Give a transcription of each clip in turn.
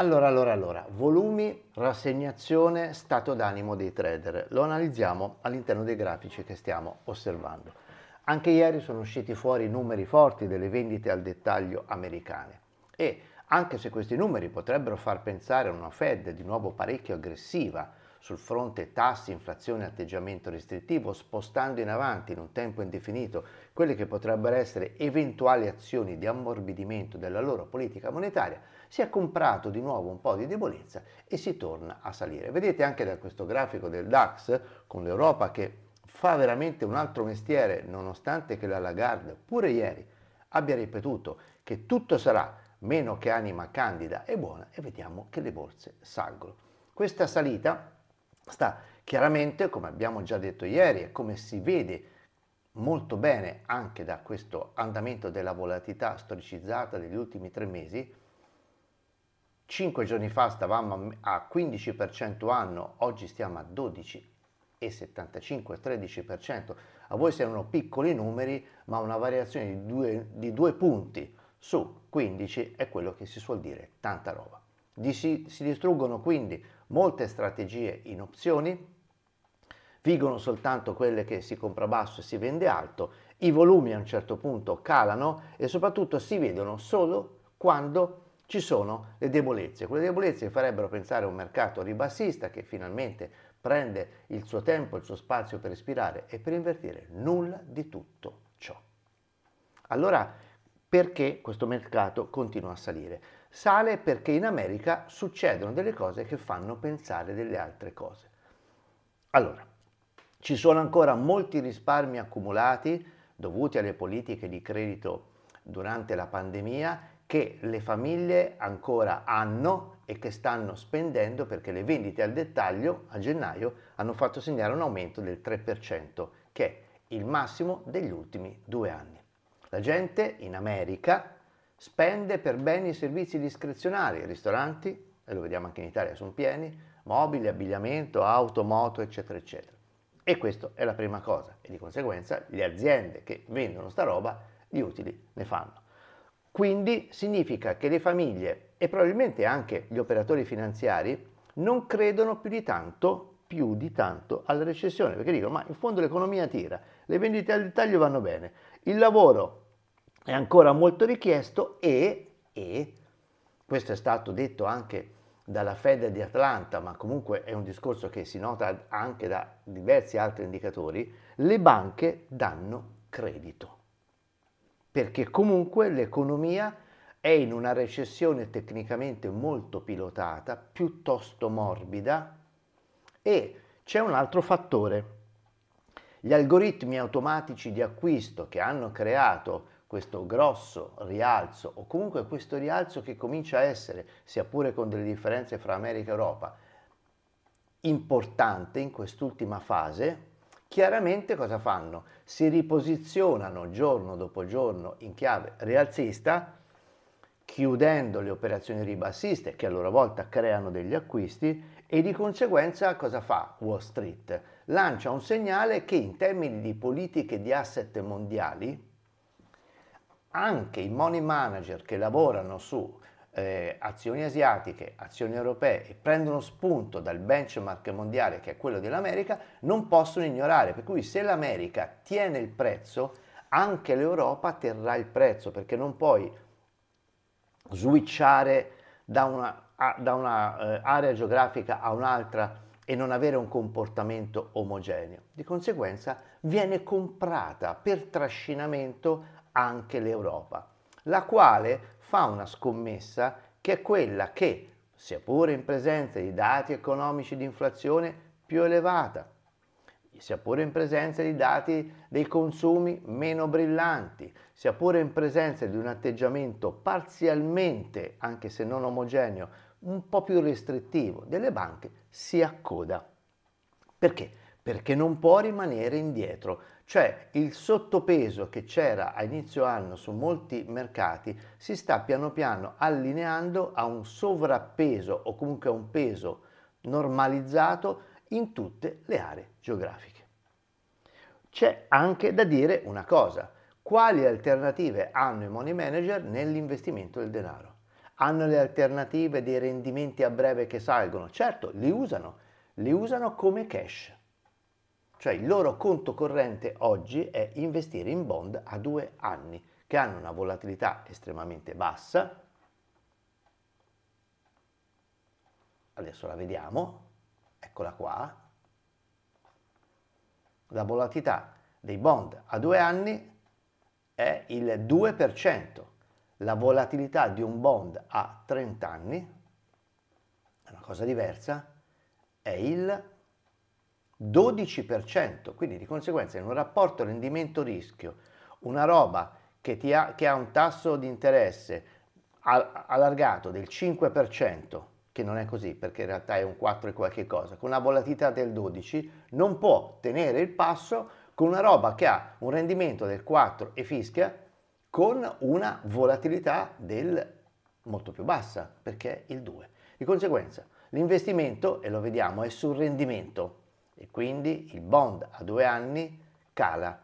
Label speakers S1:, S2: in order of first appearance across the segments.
S1: Allora, allora, allora, volumi, rassegnazione, stato d'animo dei trader. Lo analizziamo all'interno dei grafici che stiamo osservando. Anche ieri sono usciti fuori numeri forti delle vendite al dettaglio americane e anche se questi numeri potrebbero far pensare a una Fed di nuovo parecchio aggressiva sul fronte tassi, inflazione, atteggiamento restrittivo, spostando in avanti in un tempo indefinito quelle che potrebbero essere eventuali azioni di ammorbidimento della loro politica monetaria, si è comprato di nuovo un po' di debolezza e si torna a salire. Vedete anche da questo grafico del DAX con l'Europa che fa veramente un altro mestiere, nonostante che la Lagarde pure ieri abbia ripetuto che tutto sarà meno che anima candida e buona e vediamo che le borse salgono. Questa salita Sta chiaramente, come abbiamo già detto ieri e come si vede molto bene anche da questo andamento della volatilità storicizzata degli ultimi tre mesi, cinque giorni fa stavamo a 15% anno, oggi stiamo a 12,75-13%. A voi sembrano piccoli numeri, ma una variazione di due, di due, punti su 15 è quello che si suol dire tanta roba. Di si, si distruggono quindi molte strategie in opzioni, vigono soltanto quelle che si compra basso e si vende alto, i volumi a un certo punto calano e soprattutto si vedono solo quando ci sono le debolezze. Quelle debolezze farebbero pensare a un mercato ribassista che finalmente prende il suo tempo, il suo spazio per respirare e per invertire nulla di tutto ciò. Allora perché questo mercato continua a salire. Sale perché in America succedono delle cose che fanno pensare delle altre cose. Allora, ci sono ancora molti risparmi accumulati dovuti alle politiche di credito durante la pandemia che le famiglie ancora hanno e che stanno spendendo perché le vendite al dettaglio a gennaio hanno fatto segnare un aumento del 3%, che è il massimo degli ultimi due anni. La gente in America spende per beni e servizi discrezionali, ristoranti, e lo vediamo anche in Italia, sono pieni, mobili, abbigliamento, auto, moto, eccetera, eccetera. E questa è la prima cosa e di conseguenza le aziende che vendono sta roba gli utili ne fanno. Quindi significa che le famiglie e probabilmente anche gli operatori finanziari non credono più di tanto, più di tanto alla recessione, perché dicono ma in fondo l'economia tira, le vendite al dettaglio vanno bene, il lavoro è ancora molto richiesto e, e questo è stato detto anche dalla Fed di Atlanta, ma comunque è un discorso che si nota anche da diversi altri indicatori, le banche danno credito, perché comunque l'economia è in una recessione tecnicamente molto pilotata, piuttosto morbida, e c'è un altro fattore gli algoritmi automatici di acquisto che hanno creato questo grosso rialzo o comunque questo rialzo che comincia a essere, sia pure con delle differenze fra America e Europa, importante in quest'ultima fase, chiaramente cosa fanno? Si riposizionano giorno dopo giorno in chiave rialzista, chiudendo le operazioni ribassiste che a loro volta creano degli acquisti e di conseguenza cosa fa Wall Street? Lancia un segnale che in termini di politiche di asset mondiali anche i money manager che lavorano su eh, azioni asiatiche, azioni europee e prendono spunto dal benchmark mondiale che è quello dell'America, non possono ignorare. Per cui se l'America tiene il prezzo, anche l'Europa terrà il prezzo perché non puoi switchare da una a, da un'area eh, geografica a un'altra e non avere un comportamento omogeneo. Di conseguenza viene comprata per trascinamento anche l'Europa, la quale fa una scommessa che è quella che, sia pure in presenza di dati economici di inflazione più elevata, sia pure in presenza di dati dei consumi meno brillanti, sia pure in presenza di un atteggiamento parzialmente, anche se non omogeneo, un po' più restrittivo delle banche si accoda. Perché? Perché non può rimanere indietro, cioè il sottopeso che c'era a inizio anno su molti mercati si sta piano piano allineando a un sovrappeso o comunque a un peso normalizzato in tutte le aree geografiche. C'è anche da dire una cosa, quali alternative hanno i money manager nell'investimento del denaro? hanno le alternative dei rendimenti a breve che salgono, certo li usano, li usano come cash, cioè il loro conto corrente oggi è investire in bond a due anni che hanno una volatilità estremamente bassa, adesso la vediamo, eccola qua, la volatilità dei bond a due anni è il 2%, la volatilità di un bond a 30 anni, è una cosa diversa, è il 12%, quindi di conseguenza in un rapporto rendimento-rischio, una roba che ha, che, ha, un tasso di interesse allargato del 5%, che non è così perché in realtà è un 4 e qualche cosa, con una volatilità del 12%, non può tenere il passo con una roba che ha un rendimento del 4 e fischia con una volatilità del molto più bassa, perché il 2. Di conseguenza, l'investimento, e lo vediamo, è sul rendimento e quindi il bond a due anni cala,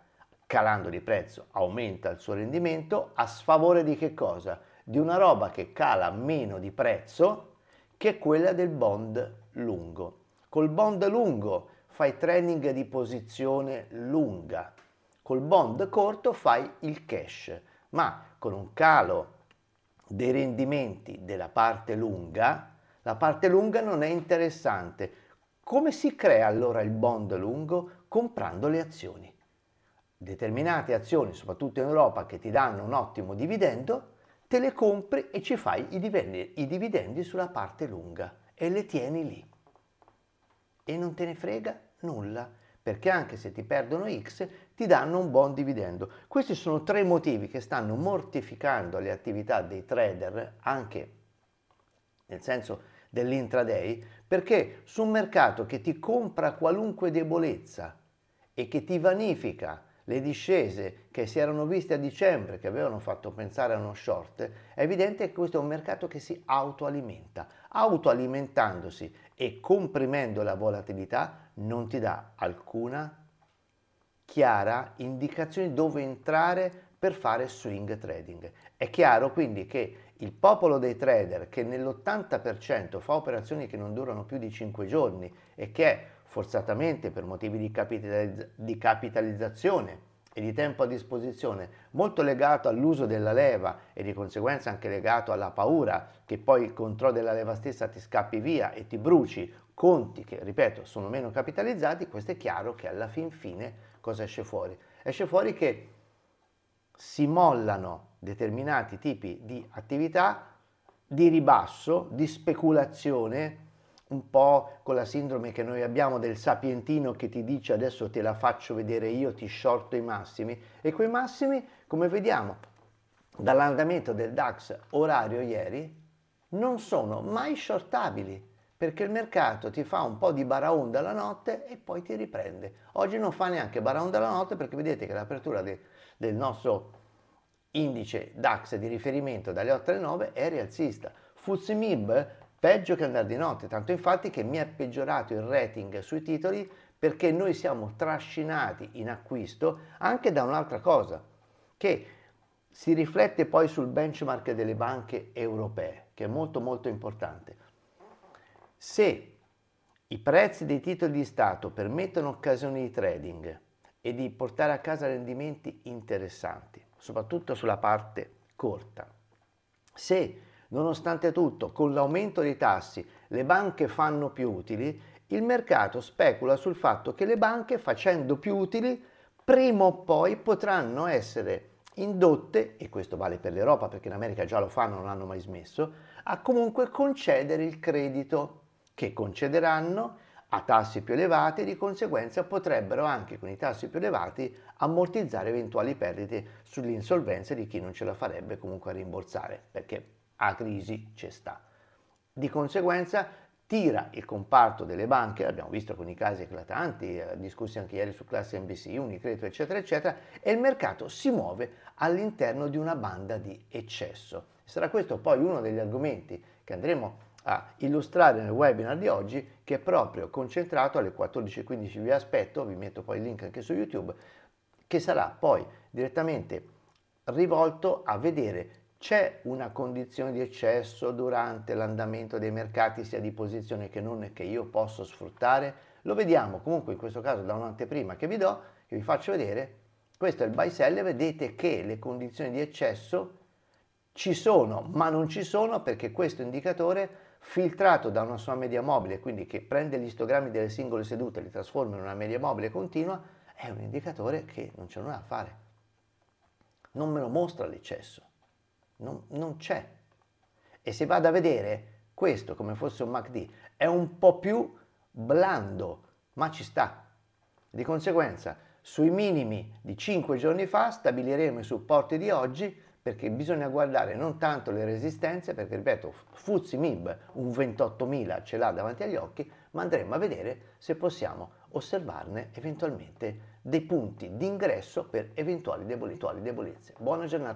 S1: calando di prezzo aumenta il suo rendimento a sfavore di che cosa? Di una roba che cala meno di prezzo che quella del bond lungo. Col bond lungo fai trading di posizione lunga, col bond corto fai il cash ma con un calo dei rendimenti della parte lunga, la parte lunga non è interessante. Come si crea allora il bond lungo? Comprando le azioni. Determinate azioni, soprattutto in Europa, che ti danno un ottimo dividendo, te le compri e ci fai i dividendi, i dividendi sulla parte lunga e le tieni lì. E non te ne frega nulla perché anche se ti perdono X ti danno un buon dividendo. Questi sono tre motivi che stanno mortificando le attività dei trader, anche nel senso dell'intraday, perché su un mercato che ti compra qualunque debolezza e che ti vanifica le discese che si erano viste a dicembre, che avevano fatto pensare a uno short, è evidente che questo è un mercato che si autoalimenta. Autoalimentandosi e comprimendo la volatilità non ti dà alcuna chiara indicazione dove entrare per fare swing trading. È chiaro quindi che il popolo dei trader che nell'80% fa operazioni che non durano più di 5 giorni e che è forzatamente per motivi di, capitalizz- di capitalizzazione e di tempo a disposizione, molto legato all'uso della leva e di conseguenza anche legato alla paura che poi il controllo della leva stessa ti scappi via e ti bruci, conti che, ripeto, sono meno capitalizzati, questo è chiaro che alla fin fine cosa esce fuori? Esce fuori che si mollano determinati tipi di attività di ribasso, di speculazione, un po' con la sindrome che noi abbiamo del sapientino che ti dice adesso te la faccio vedere io, ti shorto i massimi e quei massimi, come vediamo dall'andamento del DAX orario ieri, non sono mai shortabili perché il mercato ti fa un po' di baraonda la notte e poi ti riprende. Oggi non fa neanche baraonda la notte perché vedete che l'apertura de, del nostro indice DAX di riferimento dalle 8 alle 9 è rialzista. Fuzimib peggio che andare di notte, tanto infatti che mi è peggiorato il rating sui titoli perché noi siamo trascinati in acquisto anche da un'altra cosa che si riflette poi sul benchmark delle banche europee, che è molto molto importante. Se i prezzi dei titoli di Stato permettono occasioni di trading e di portare a casa rendimenti interessanti, soprattutto sulla parte corta, se Nonostante tutto, con l'aumento dei tassi le banche fanno più utili, il mercato specula sul fatto che le banche facendo più utili prima o poi potranno essere indotte, e questo vale per l'Europa perché in America già lo fanno, non l'hanno mai smesso, a comunque concedere il credito che concederanno a tassi più elevati e di conseguenza potrebbero anche con i tassi più elevati ammortizzare eventuali perdite sull'insolvenza di chi non ce la farebbe comunque a rimborsare perché a crisi c'è sta. Di conseguenza tira il comparto delle banche, l'abbiamo visto con i casi eclatanti, eh, discussi anche ieri su classe NBC, Unicredito, eccetera, eccetera, e il mercato si muove all'interno di una banda di eccesso. Sarà questo poi uno degli argomenti che andremo a illustrare nel webinar di oggi, che è proprio concentrato alle 14.15, vi aspetto, vi metto poi il link anche su YouTube, che sarà poi direttamente rivolto a vedere c'è una condizione di eccesso durante l'andamento dei mercati sia di posizione che non che io posso sfruttare? Lo vediamo comunque in questo caso da un'anteprima che vi do, che vi faccio vedere. Questo è il buy sell, vedete che le condizioni di eccesso ci sono, ma non ci sono perché questo indicatore filtrato da una sua media mobile, quindi che prende gli istogrammi delle singole sedute e li trasforma in una media mobile continua, è un indicatore che non ce n'è a fare. Non me lo mostra l'eccesso non, non c'è. E se vado a vedere questo come fosse un MACD è un po' più blando, ma ci sta. Di conseguenza, sui minimi di 5 giorni fa stabiliremo i supporti di oggi perché bisogna guardare non tanto le resistenze, perché ripeto, Fuzzi Mib un 28.000 ce l'ha davanti agli occhi, ma andremo a vedere se possiamo osservarne eventualmente dei punti d'ingresso per eventuali debolezze. Buona giornata.